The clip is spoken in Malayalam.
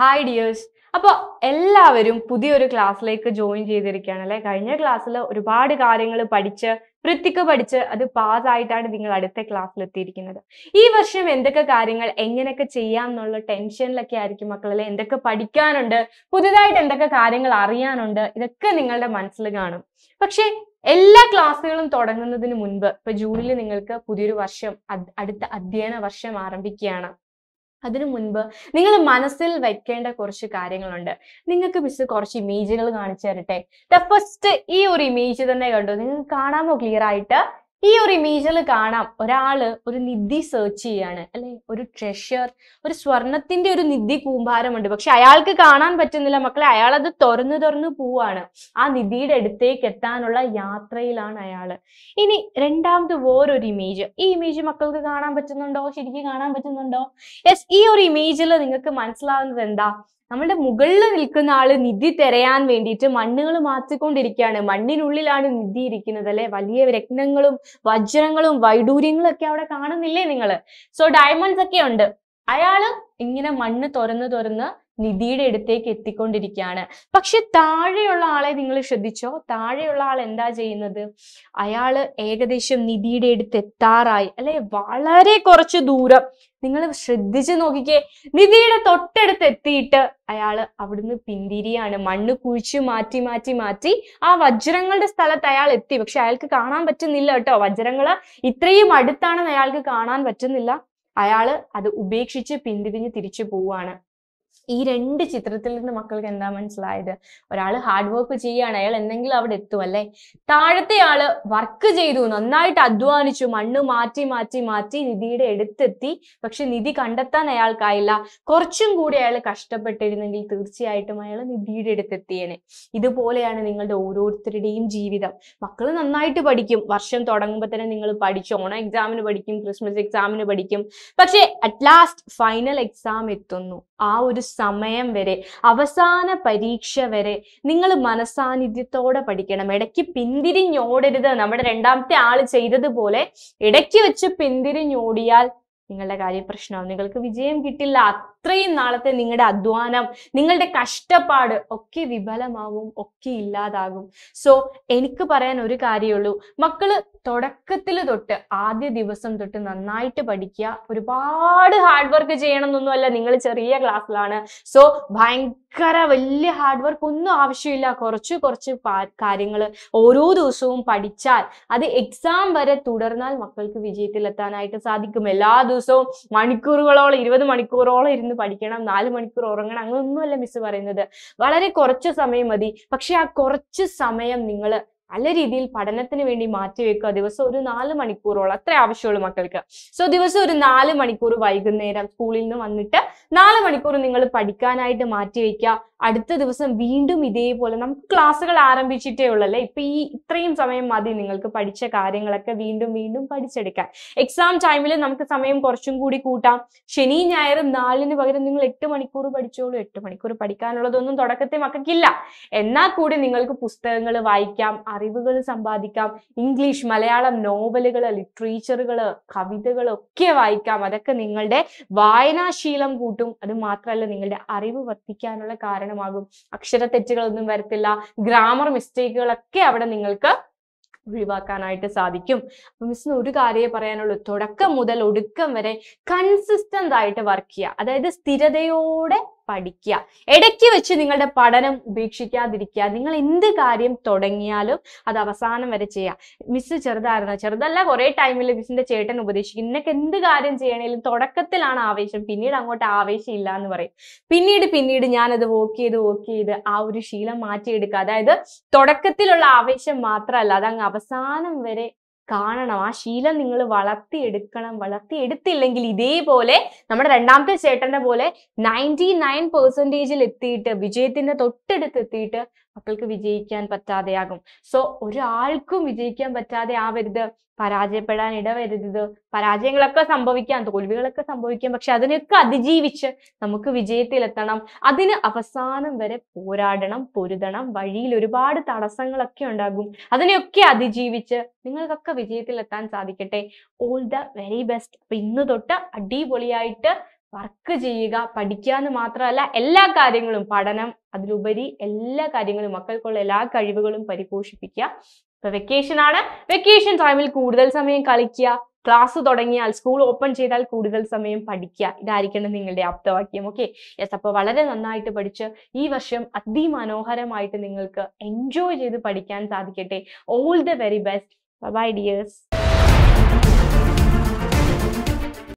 ഹായ് ഡിയേഴ്സ് അപ്പോൾ എല്ലാവരും പുതിയൊരു ക്ലാസ്സിലേക്ക് ജോയിൻ ചെയ്തിരിക്കുകയാണ് അല്ലേ കഴിഞ്ഞ ക്ലാസ്സിൽ ഒരുപാട് കാര്യങ്ങൾ പഠിച്ച് വൃത്തിക്ക് പഠിച്ച് അത് പാസ്സായിട്ടാണ് നിങ്ങൾ അടുത്ത ക്ലാസ്സിൽ എത്തിയിരിക്കുന്നത് ഈ വർഷം എന്തൊക്കെ കാര്യങ്ങൾ എങ്ങനെയൊക്കെ ചെയ്യാം എന്നുള്ള ടെൻഷനിലൊക്കെ ആയിരിക്കും മക്കളെ എന്തൊക്കെ പഠിക്കാനുണ്ട് പുതുതായിട്ട് എന്തൊക്കെ കാര്യങ്ങൾ അറിയാനുണ്ട് ഇതൊക്കെ നിങ്ങളുടെ മനസ്സിൽ കാണും പക്ഷേ എല്ലാ ക്ലാസ്സുകളും തുടങ്ങുന്നതിന് മുൻപ് ഇപ്പൊ ജൂണിൽ നിങ്ങൾക്ക് പുതിയൊരു വർഷം അടുത്ത അധ്യയന വർഷം ആരംഭിക്കുകയാണ് അതിനു മുൻപ് നിങ്ങൾ മനസ്സിൽ വെക്കേണ്ട കുറച്ച് കാര്യങ്ങളുണ്ട് നിങ്ങൾക്ക് മിസ് കുറച്ച് ഇമേജുകൾ കാണിച്ചു തരട്ടെ ഫസ്റ്റ് ഈ ഒരു ഇമേജ് തന്നെ കണ്ടു നിങ്ങൾക്ക് കാണാമോ ക്ലിയർ ആയിട്ട് ഈ ഒരു ഇമേജിൽ കാണാം ഒരാള് ഒരു നിധി സെർച്ച് ചെയ്യാണ് അല്ലെ ഒരു ട്രഷർ ഒരു സ്വർണത്തിന്റെ ഒരു നിധി കൂമ്പാരമുണ്ട് പക്ഷെ അയാൾക്ക് കാണാൻ പറ്റുന്നില്ല മക്കളെ അയാൾ അത് തുറന്ന് തുറന്ന് പോവാണ് ആ നിധിയുടെ അടുത്തേക്ക് എത്താനുള്ള യാത്രയിലാണ് അയാള് ഇനി രണ്ടാമത് വേറൊരു ഇമേജ് ഈ ഇമേജ് മക്കൾക്ക് കാണാൻ പറ്റുന്നുണ്ടോ ശരിക്കും കാണാൻ പറ്റുന്നുണ്ടോ യെസ് ഈ ഒരു ഇമേജിൽ നിങ്ങൾക്ക് മനസ്സിലാവുന്നത് എന്താ നമ്മളുടെ മുകളിൽ നിൽക്കുന്ന ആള് നിധി തിരയാൻ വേണ്ടിയിട്ട് മണ്ണുകൾ മാറ്റിക്കൊണ്ടിരിക്കുകയാണ് മണ്ണിനുള്ളിലാണ് നിധി ഇരിക്കുന്നത് അല്ലെ വലിയ രത്നങ്ങളും വജ്രങ്ങളും വൈഡൂര്യങ്ങളും ഒക്കെ അവിടെ കാണുന്നില്ലേ നിങ്ങൾ സോ ഡയമണ്ട്സ് ഒക്കെ ഉണ്ട് അയാള് ഇങ്ങനെ മണ്ണ് തുറന്ന് തുറന്ന് നിധിയുടെ അടുത്തേക്ക് എത്തിക്കൊണ്ടിരിക്കുകയാണ് പക്ഷെ താഴെയുള്ള ആളെ നിങ്ങൾ ശ്രദ്ധിച്ചോ താഴെയുള്ള ആൾ എന്താ ചെയ്യുന്നത് അയാള് ഏകദേശം നിധിയുടെ അടുത്ത് എത്താറായി അല്ലെ വളരെ കുറച്ച് ദൂരം നിങ്ങൾ ശ്രദ്ധിച്ചു നോക്കിക്കേ നിധിയുടെ തൊട്ടടുത്ത് എത്തിയിട്ട് അയാൾ അവിടുന്ന് പിന്തിരിയാണ് മണ്ണ് കുഴിച്ച് മാറ്റി മാറ്റി മാറ്റി ആ വജ്രങ്ങളുടെ സ്ഥലത്ത് അയാൾ എത്തി പക്ഷെ അയാൾക്ക് കാണാൻ പറ്റുന്നില്ല കേട്ടോ വജ്രങ്ങള് ഇത്രയും അടുത്താണെന്ന് അയാൾക്ക് കാണാൻ പറ്റുന്നില്ല അയാള് അത് ഉപേക്ഷിച്ച് പിന്തിരിഞ്ഞ് തിരിച്ചു പോവാണ് ഈ രണ്ട് ചിത്രത്തിൽ നിന്ന് മക്കൾക്ക് എന്താ മനസ്സിലായത് ഒരാൾ ഹാർഡ് വർക്ക് ചെയ്യാണ് അയാൾ എന്തെങ്കിലും അവിടെ എത്തും അല്ലെ താഴത്തെ ആള് വർക്ക് ചെയ്തു നന്നായിട്ട് അധ്വാനിച്ചു മണ്ണ് മാറ്റി മാറ്റി മാറ്റി നിധിയുടെ അടുത്തെത്തി പക്ഷെ നിധി കണ്ടെത്താൻ അയാൾക്കായില്ല കുറച്ചും കൂടി അയാൾ കഷ്ടപ്പെട്ടിരുന്നെങ്കിൽ തീർച്ചയായിട്ടും അയാൾ നിധിയുടെ അടുത്തെത്തിയേനെ ഇതുപോലെയാണ് നിങ്ങളുടെ ഓരോരുത്തരുടെയും ജീവിതം മക്കൾ നന്നായിട്ട് പഠിക്കും വർഷം തുടങ്ങുമ്പോൾ തന്നെ നിങ്ങൾ പഠിച്ചു ഓണ എക്സാമിന് പഠിക്കും ക്രിസ്മസ് എക്സാമിന് പഠിക്കും പക്ഷെ അറ്റ് ലാസ്റ്റ് ഫൈനൽ എക്സാം എത്തുന്നു ആ ഒരു സമയം വരെ അവസാന പരീക്ഷ വരെ നിങ്ങൾ മനസാന്നിധ്യത്തോടെ പഠിക്കണം ഇടയ്ക്ക് പിന്തിരിഞ്ഞോടരുത് നമ്മുടെ രണ്ടാമത്തെ ആൾ ചെയ്തതുപോലെ ഇടയ്ക്ക് വെച്ച് പിന്തിരിഞ്ഞോടിയാൽ നിങ്ങളുടെ കാര്യപ്രശ്നമാവും നിങ്ങൾക്ക് വിജയം കിട്ടില്ല ഇത്രയും നാളത്തെ നിങ്ങളുടെ അധ്വാനം നിങ്ങളുടെ കഷ്ടപ്പാട് ഒക്കെ വിഫലമാവും ഒക്കെ ഇല്ലാതാകും സോ എനിക്ക് പറയാൻ ഒരു കാര്യമുള്ളൂ മക്കള് തുടക്കത്തിൽ തൊട്ട് ആദ്യ ദിവസം തൊട്ട് നന്നായിട്ട് പഠിക്കുക ഒരുപാട് ഹാർഡ് വർക്ക് ചെയ്യണം എന്നൊന്നുമല്ല നിങ്ങൾ ചെറിയ ക്ലാസ്സിലാണ് സോ ഭയങ്കര വലിയ ഹാർഡ് വർക്ക് ഒന്നും ആവശ്യമില്ല കുറച്ച് കുറച്ച് കാര്യങ്ങൾ ഓരോ ദിവസവും പഠിച്ചാൽ അത് എക്സാം വരെ തുടർന്നാൽ മക്കൾക്ക് വിജയത്തിലെത്താനായിട്ട് സാധിക്കും എല്ലാ ദിവസവും മണിക്കൂറുകളോളം ഇരുപത് മണിക്കൂറോളം ഇരുന്ന് പഠിക്കണം നാല് മണിക്കൂർ ഉറങ്ങണം അങ്ങനൊന്നുമല്ല മിസ് പറയുന്നത് വളരെ കുറച്ച് സമയം മതി പക്ഷെ ആ കുറച്ച് സമയം നിങ്ങൾ നല്ല രീതിയിൽ പഠനത്തിന് വേണ്ടി മാറ്റിവെക്കുക ദിവസം ഒരു നാല് മണിക്കൂറോളം അത്ര ആവശ്യമുള്ളൂ മക്കൾക്ക് സോ ദിവസം ഒരു നാല് മണിക്കൂർ വൈകുന്നേരം സ്കൂളിൽ നിന്ന് വന്നിട്ട് നാല് മണിക്കൂർ നിങ്ങൾ പഠിക്കാനായിട്ട് മാറ്റിവെക്കുക അടുത്ത ദിവസം വീണ്ടും ഇതേപോലെ നമുക്ക് ക്ലാസ്സുകൾ ആരംഭിച്ചിട്ടേ ഉള്ളല്ലേ ഇപ്പൊ ഈ ഇത്രയും സമയം മതി നിങ്ങൾക്ക് പഠിച്ച കാര്യങ്ങളൊക്കെ വീണ്ടും വീണ്ടും പഠിച്ചെടുക്കാൻ എക്സാം ടൈമിൽ നമുക്ക് സമയം കുറച്ചും കൂടി കൂട്ടാം ശനി ഞായറും നാലിന് പകരം നിങ്ങൾ എട്ട് മണിക്കൂർ പഠിച്ചോളൂ എട്ട് മണിക്കൂർ പഠിക്കാനുള്ളതൊന്നും തുടക്കത്തെ മക്കൾക്കില്ല എന്നാൽ കൂടി നിങ്ങൾക്ക് പുസ്തകങ്ങൾ വായിക്കാം അറിവുകൾ സമ്പാദിക്കാം ഇംഗ്ലീഷ് മലയാളം നോവലുകൾ ലിറ്ററേച്ചറുകൾ കവിതകൾ ഒക്കെ വായിക്കാം അതൊക്കെ നിങ്ങളുടെ വായനാശീലം കൂട്ടും അത് മാത്രമല്ല നിങ്ങളുടെ അറിവ് വർദ്ധിക്കാനുള്ള കാരണമാകും അക്ഷരത്തെറ്റുകളൊന്നും വരത്തില്ല ഗ്രാമർ മിസ്റ്റേക്കുകളൊക്കെ അവിടെ നിങ്ങൾക്ക് ഒഴിവാക്കാനായിട്ട് സാധിക്കും മിസ്സിന് ഒരു കാര്യമേ പറയാനുള്ളൂ തുടക്കം മുതൽ ഒടുക്കം വരെ കൺസിസ്റ്റന്റ് ആയിട്ട് വർക്ക് ചെയ്യുക അതായത് സ്ഥിരതയോടെ പഠിക്കുക ഇടയ്ക്ക് വെച്ച് നിങ്ങളുടെ പഠനം ഉപേക്ഷിക്കാതിരിക്കുക നിങ്ങൾ എന്ത് കാര്യം തുടങ്ങിയാലും അത് അവസാനം വരെ ചെയ്യാം മിസ് ചെറുതായിരുന്നു ചെറുതല്ല കുറേ ടൈമിൽ മിസ്സിന്റെ ചേട്ടൻ ഉപദേശിക്കും നിനക്ക് എന്ത് കാര്യം ചെയ്യണേലും തുടക്കത്തിലാണ് ആവേശം പിന്നീട് അങ്ങോട്ട് ആവേശം ഇല്ല എന്ന് പറയും പിന്നീട് പിന്നീട് ഞാനത് വോക്ക് ചെയ്ത് വോക്ക് ചെയ്ത് ആ ഒരു ശീലം മാറ്റിയെടുക്കുക അതായത് തുടക്കത്തിലുള്ള ആവേശം മാത്രമല്ല അങ്ങ് അവസാനം വരെ കാണണം ആ ശീലം നിങ്ങൾ വളർത്തിയെടുക്കണം വളർത്തിയെടുത്തില്ലെങ്കിൽ ഇതേപോലെ നമ്മുടെ രണ്ടാമത്തെ ചേട്ടന്റെ പോലെ നയൻറ്റി നയൻ പെർസെൻറ്റേജിൽ എത്തിയിട്ട് വിജയത്തിന്റെ തൊട്ടടുത്ത് എത്തിയിട്ട് മക്കൾക്ക് വിജയിക്കാൻ പറ്റാതെയാകും സോ ഒരാൾക്കും വിജയിക്കാൻ പറ്റാതെ ആവരുത് പരാജയപ്പെടാൻ ഇടവരുത് പരാജയങ്ങളൊക്കെ സംഭവിക്കാം തോൽവികളൊക്കെ സംഭവിക്കാം പക്ഷെ അതിനൊക്കെ അതിജീവിച്ച് നമുക്ക് വിജയത്തിലെത്തണം അതിന് അവസാനം വരെ പോരാടണം പൊരുതണം വഴിയിൽ ഒരുപാട് തടസ്സങ്ങളൊക്കെ ഉണ്ടാകും അതിനെയൊക്കെ അതിജീവിച്ച് നിങ്ങൾക്കൊക്കെ വിജയത്തിലെത്താൻ സാധിക്കട്ടെ ഓൾ ദ വെരി ബെസ്റ്റ് അപ്പൊ ഇന്ന് തൊട്ട് അടിപൊളിയായിട്ട് വർക്ക് ചെയ്യുക പഠിക്കുക എന്ന് മാത്രമല്ല എല്ലാ കാര്യങ്ങളും പഠനം അതിലുപരി എല്ലാ കാര്യങ്ങളും മക്കൾക്കുള്ള എല്ലാ കഴിവുകളും പരിപോഷിപ്പിക്കുക ഇപ്പൊ വെക്കേഷൻ ആണ് വെക്കേഷൻ ടൈമിൽ കൂടുതൽ സമയം കളിക്കുക ക്ലാസ് തുടങ്ങിയാൽ സ്കൂൾ ഓപ്പൺ ചെയ്താൽ കൂടുതൽ സമയം പഠിക്കുക ഇതായിരിക്കണം നിങ്ങളുടെ ആപ്തവാക്യം ഓക്കെ യെസ് അപ്പോൾ വളരെ നന്നായിട്ട് പഠിച്ച് ഈ വർഷം അതിമനോഹരമായിട്ട് നിങ്ങൾക്ക് എൻജോയ് ചെയ്ത് പഠിക്കാൻ സാധിക്കട്ടെ all the very best bye dears